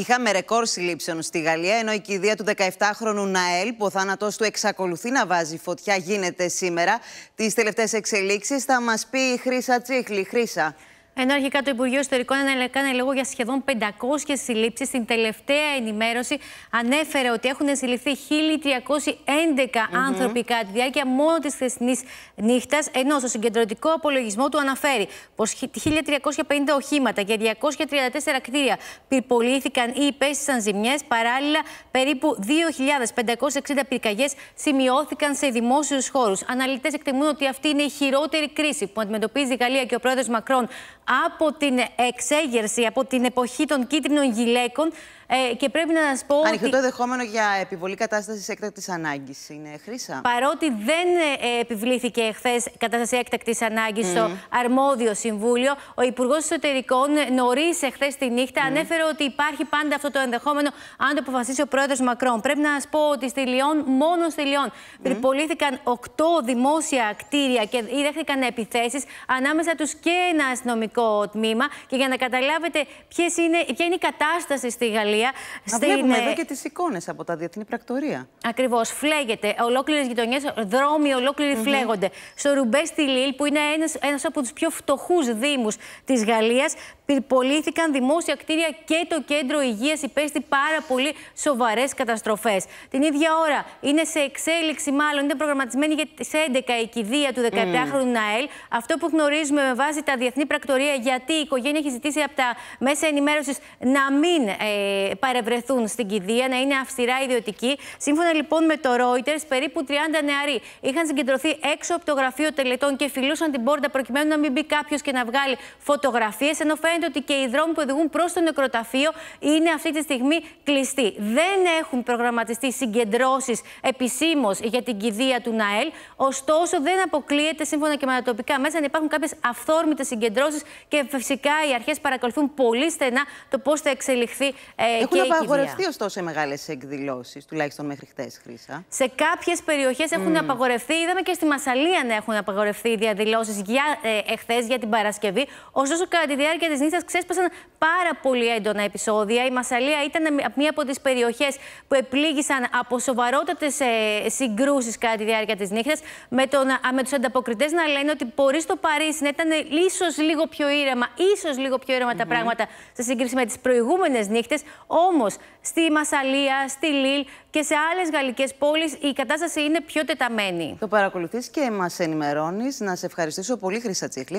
Είχαμε ρεκόρ συλλήψεων στη Γαλλία, ενώ η κηδεία του 17χρονου Ναέλ, που ο θάνατός του εξακολουθεί να βάζει φωτιά, γίνεται σήμερα. Τις τελευταίες εξελίξεις θα μας πει η Χρήσα Τσίχλη. Χρήσα. Ενώ αρχικά το Υπουργείο Ιστορικών έκανε λόγο για σχεδόν 500 συλλήψεις, στην τελευταία ενημέρωση ανέφερε ότι έχουν συλληφθεί 1.311 άνθρωποι κατά τη διάρκεια μόνο της χθεσινής νύχτας. Ενώ στο συγκεντρωτικό απολογισμό του αναφέρει πως 1.350 οχήματα και 234 κτίρια πυρπολήθηκαν ή υπέστησαν ζημιές. Παράλληλα, περίπου 2.560 πυρκαγιές σημειώθηκαν σε δημόσιους χώρους. Αναλυτές εκτιμούν ότι αυτή είναι η χειρότερη κρίση που αντιμετωπίζει η Γαλλία και ο πρόεδρος Μακρόν από την εξέγερση, από την εποχή των κίτρινων γυλαίκων. Ε, και πρέπει να σας πω. Ανοιχτό ότι... για επιβολή κατάστασης έκτακτης ανάγκης. Είναι χρήσα. Παρότι δεν ε, επιβλήθηκε χθε κατάσταση έκτακτης ανάγκης mm. στο αρμόδιο συμβούλιο, ο Υπουργός Εσωτερικών νωρίς εχθές τη νύχτα ανέφερε ότι υπάρχει πάντα αυτό το ενδεχόμενο αν το αποφασίσει ο πρόεδρος Μακρόν. Πρέπει να σας πω ότι στη Λιόν, μόνο στη Λιόν, mm. 8 δημόσια κτίρια και δέχτηκαν επιθέσεις ανάμεσα τους και ένα αστυνομικό τμήμα και για να καταλάβετε ποιες είναι, ποια είναι η κατάσταση στη Γαλλία. Να στην... βλέπουμε εδώ ε, και τις εικόνες από τα διεθνή πρακτορία. Ακριβώς, φλέγεται. Ολόκληρες γειτονιές, δρόμοι ολόκληροι φλέγονται. Στο Ρουμπές στη Λίλ, που είναι ένας, από τους πιο φτωχούς δήμους της Γαλλίας, πυρπολήθηκαν δημόσια κτίρια και το κέντρο υγείας υπέστη πάρα πολύ σοβαρές καταστροφές. Την ίδια ώρα είναι σε εξέλιξη, μάλλον είναι προγραμματισμένη για τι 11 η κηδεία του 17χρονου Ναέλ. Αυτό που γνωρίζουμε με βάση τα διεθνή πρακτορία γιατί η οικογένεια έχει ζητήσει από τα μέσα ενημέρωσης να μην ε, παρευρεθούν στην κηδεία, να είναι αυστηρά ιδιωτικοί. Σύμφωνα λοιπόν με το Reuters, περίπου 30 νεαροί είχαν συγκεντρωθεί έξω από το γραφείο τελετών και φιλούσαν την πόρτα προκειμένου να μην μπει κάποιος και να βγάλει φωτογραφίες. Ενώ φαίνεται ότι και οι δρόμοι που οδηγούν προς το νεκροταφείο είναι αυτή τη στιγμή κλειστοί. Δεν έχουν προγραμματιστεί συγκεντρώσεις επισήμως για την κηδεία του ΝΑΕΛ. Ωστόσο, δεν αποκλείεται σύμφωνα και με τα μέσα να υπάρχουν κάποιες αυθόρμητες συγκεντρώσεις και φυσικά οι αρχές παρακολουθούν πολύ στενά το πώς θα εξελιχθεί ε, Έχουν και η απαγορευτεί ωστόσο οι μεγάλες εκδηλώσεις, τουλάχιστον μέχρι χτες, Χρήσα. Σε κάποιες περιοχές έχουν απαγορευτεί. Είδαμε και στη Μασαλία να έχουν απαγορευτεί οι διαδηλώσεις ε, εχθές για την Παρασκευή. Ωστόσο, κατά τη διάρκεια της νύχτας ξέσπασαν πάρα πολύ έντονα επεισόδια. Η Μασαλία ήταν μία από τις περιοχές που επλήγησαν από σοβαρότατες ε, συγκρούσεις κατά τη διάρκεια της νύχτας. Με, με τους ανταποκριτές να λένε ότι μπορεί στο Παρίσι να ήταν ίσω λίγο πιο πιο ήρεμα, ίσως λίγο πιο ήρεμα τα πράγματα σε σύγκριση με τις προηγούμενες νύχτες. Όμως στη Μασαλία, στη Λίλ και σε άλλες γαλλικές πόλεις η κατάσταση είναι πιο τεταμένη. Το παρακολουθείς και μας ενημερώνεις. Να σε ευχαριστήσω πολύ, Χρυσατσίχλη.